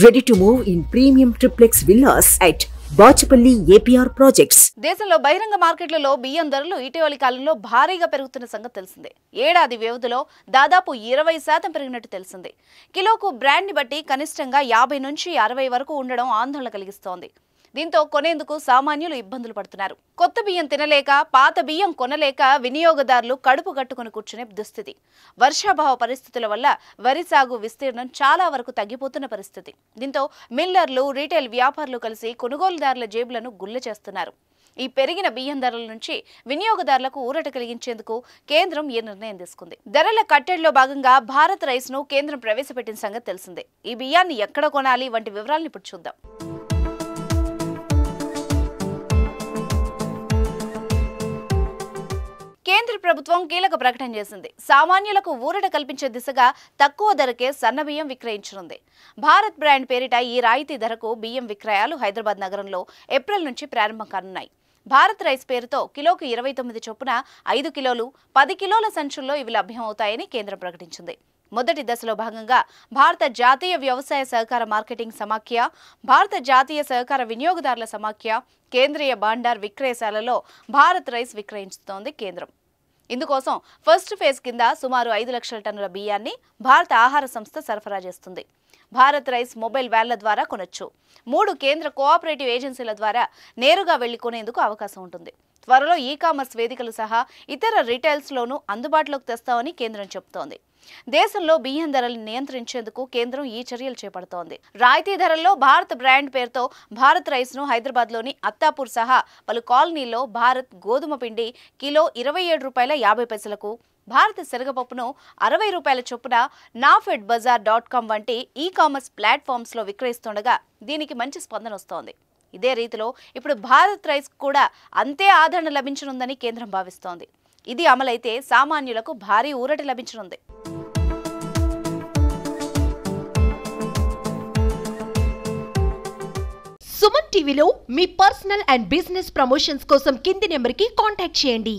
ready to move in premium triplex villas at Bachupally APR projects దేశంలో బహిరంగ మార్కెట్లలో బియ్యం ధరలు ఇటీవలి కాలంలో భారీగా పెరుగుతున్న సంగతి తెలిసిందే ఏడాది వ్యవధిలో దాదాపు ఇరవై శాతం పెరిగినట్టు తెలిసిందే కిలోకు బ్రాండ్ని బట్టి కనిష్టంగా యాభై నుంచి అరవై వరకు ఉండడం ఆందోళన కలిగిస్తోంది దీంతో కొనేందుకు సామాన్యులు ఇబ్బందులు పడుతున్నారు కొత్త బియ్యం తినలేక పాత బియ్యం కొనలేక వినియోగదారులు కడుపు కట్టుకుని కూర్చునే దుస్థితి వర్షాభావ పరిస్థితుల వల్ల వరి సాగు విస్తీర్ణం చాలా వరకు తగ్గిపోతున్న పరిస్థితి దీంతో మిల్లర్లు రీటైల్ వ్యాపారులు కలిసి కొనుగోలుదారుల జేబులను గుల్ల చేస్తున్నారు ఈ పెరిగిన బియ్యం ధరల నుంచి వినియోగదారులకు ఊరట కలిగించేందుకు కేంద్రం ఈ నిర్ణయం తీసుకుంది ధరల కట్టడిలో భాగంగా భారత్ రైస్ ను కేంద్రం ప్రవేశపెట్టిన సంగతి తెలిసిందే ఈ బియ్యాన్ని ఎక్కడ కొనాలి వంటి వివరాలను ఇప్పుడు చూద్దాం కేంద్ర ప్రభుత్వం కీలక ప్రకటన చేసింది సామాన్యులకు ఊరట కల్పించే దిశగా తక్కువ ధరకే సన్నబియ్యం విక్రయించనుంది భారత్ బ్రాండ్ పేరిట ఈ రాయితీ ధరకు బియ్యం విక్రయాలు హైదరాబాద్ నగరంలో ఏప్రిల్ నుంచి ప్రారంభం కానున్నాయి భారత్ రైస్ పేరుతో కిలోకు ఇరవై తొమ్మిది చొప్పున ఐదు కిలోలు పది కిలోల సంచుల్లో ఇవి లభ్యమవుతాయని కేంద్రం ప్రకటించింది మొదటి దశలో భాగంగా భారత జాతీయ వ్యవసాయ సహకార మార్కెటింగ్ సమాఖ్య భారత జాతీయ సహకార వినియోగదారుల సమాఖ్య కేంద్రీయ బాండార్ విక్రయశాలలో భారత్ రైస్ విక్రయించుతోంది కేంద్రం ఇందుకోసం ఫస్ట్ ఫేజ్ కింద సుమారు ఐదు లక్షల టన్నుల బియ్యాన్ని భారత ఆహార సంస్థ సరఫరా చేస్తుంది భారత్ రైస్ మొబైల్ వ్యాన్ల ద్వారా కొనొచ్చు మూడు కేంద్ర కోఆపరేటివ్ ఏజెన్సీల ద్వారా నేరుగా వెళ్లి కొనేందుకు అవకాశం ఉంటుంది త్వరలో ఈ కామర్స్ వేదికలు సహా ఇతర రిటైల్స్లోనూ అందుబాటులోకి తెస్తామని కేంద్రం చెబుతోంది దేశంలో బియ్యం ధరలు నియంత్రించేందుకు కేంద్రం ఈ చర్యలు చేపడుతోంది రాయితీ ధరల్లో భారత్ బ్రాండ్ పేరుతో భారత్ రైస్ ను హైదరాబాద్ లోని అత్తాపూర్ సహా పలు కాలనీల్లో భారత్ గోధుమ పిండి కిలో ఇరవై ఏడు రూపాయల యాభై పైసలకు భారత శనగపప్పును అరవై రూపాయల చొప్పున నాఫెడ్ బజార్ డాట్ కామ్ వంటి ఈ కామర్స్ లో విక్రయిస్తుండగా దీనికి మంచి స్పందన వస్తోంది ఇదే రీతిలో ఇప్పుడు భారత్ రైస్ కూడా అంతే ఆదరణ లభించనుందని కేంద్రం భావిస్తోంది ఇది అమలైతే సామాన్యులకు భారీ ఊరట లభించనుంది సుమన్ టీవీలో మీ పర్సనల్ అండ్ బిజినెస్ ప్రమోషన్స్ కోసం కింది నెంబర్కి కాంటాక్ట్ చేయండి